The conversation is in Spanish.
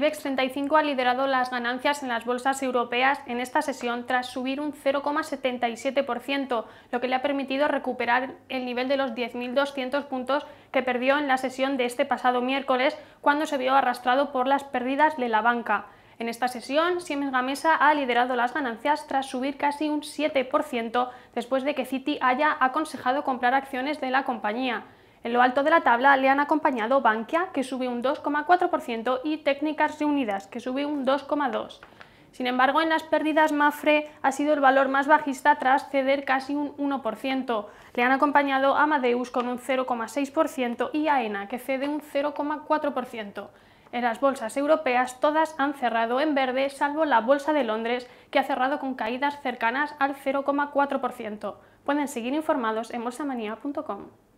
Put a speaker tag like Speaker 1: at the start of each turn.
Speaker 1: IBEX 35 ha liderado las ganancias en las bolsas europeas en esta sesión tras subir un 0,77%, lo que le ha permitido recuperar el nivel de los 10.200 puntos que perdió en la sesión de este pasado miércoles, cuando se vio arrastrado por las pérdidas de la banca. En esta sesión, Siemens Gamesa ha liderado las ganancias tras subir casi un 7% después de que Citi haya aconsejado comprar acciones de la compañía. En lo alto de la tabla le han acompañado Bankia, que sube un 2,4%, y Técnicas Reunidas, que sube un 2,2%. Sin embargo, en las pérdidas Mafre ha sido el valor más bajista tras ceder casi un 1%. Le han acompañado Amadeus con un 0,6% y AENA, que cede un 0,4%. En las bolsas europeas todas han cerrado en verde, salvo la Bolsa de Londres, que ha cerrado con caídas cercanas al 0,4%. Pueden seguir informados en bolsamanía.com.